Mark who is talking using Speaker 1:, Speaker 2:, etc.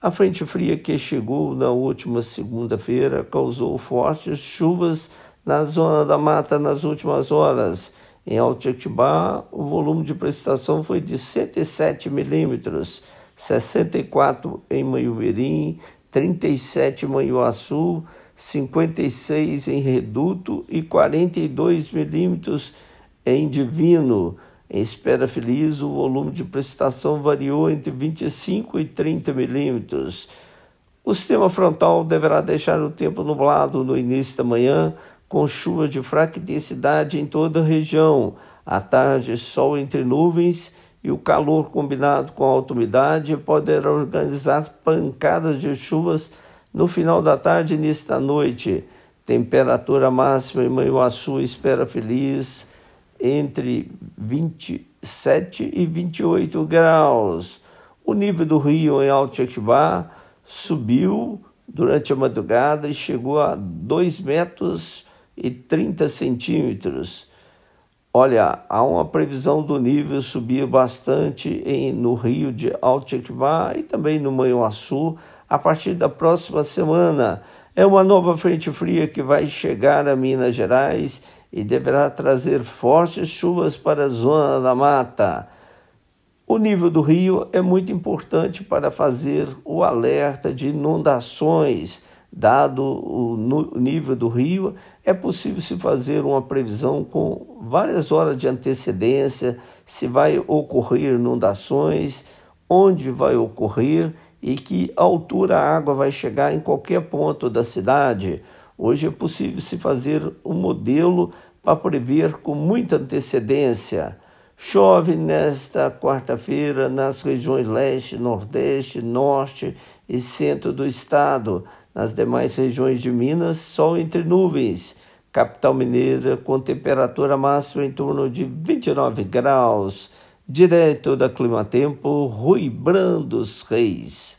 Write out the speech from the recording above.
Speaker 1: A frente fria que chegou na última segunda-feira causou fortes chuvas na zona da mata nas últimas horas. Em Altetibá, o volume de precipitação foi de 107 milímetros, 64 em Manhumirim, 37 em Manhuaçu, 56 em Reduto e 42 milímetros em Divino. Em espera feliz, o volume de precipitação variou entre 25 e 30 milímetros. O sistema frontal deverá deixar o tempo nublado no início da manhã, com chuvas de fraca intensidade em toda a região. À tarde, sol entre nuvens e o calor combinado com alta umidade poderá organizar pancadas de chuvas no final da tarde e início da noite. Temperatura máxima em Manhuaçu, espera feliz entre 27 e 28 graus. O nível do rio em Altecbá subiu durante a madrugada e chegou a 2 metros e 30 centímetros. Olha, há uma previsão do nível subir bastante em, no rio de Altecbá e também no Manhuaçu a partir da próxima semana. É uma nova frente fria que vai chegar a Minas Gerais e deverá trazer fortes chuvas para a zona da mata. O nível do rio é muito importante para fazer o alerta de inundações. Dado o nível do rio, é possível se fazer uma previsão com várias horas de antecedência se vai ocorrer inundações, onde vai ocorrer e que altura a água vai chegar em qualquer ponto da cidade. Hoje é possível se fazer um modelo para prever com muita antecedência. Chove nesta quarta-feira nas regiões leste, nordeste, norte e centro do estado. Nas demais regiões de Minas, sol entre nuvens. Capital mineira com temperatura máxima em torno de 29 graus. Direto da Climatempo, Rui Brandos Reis.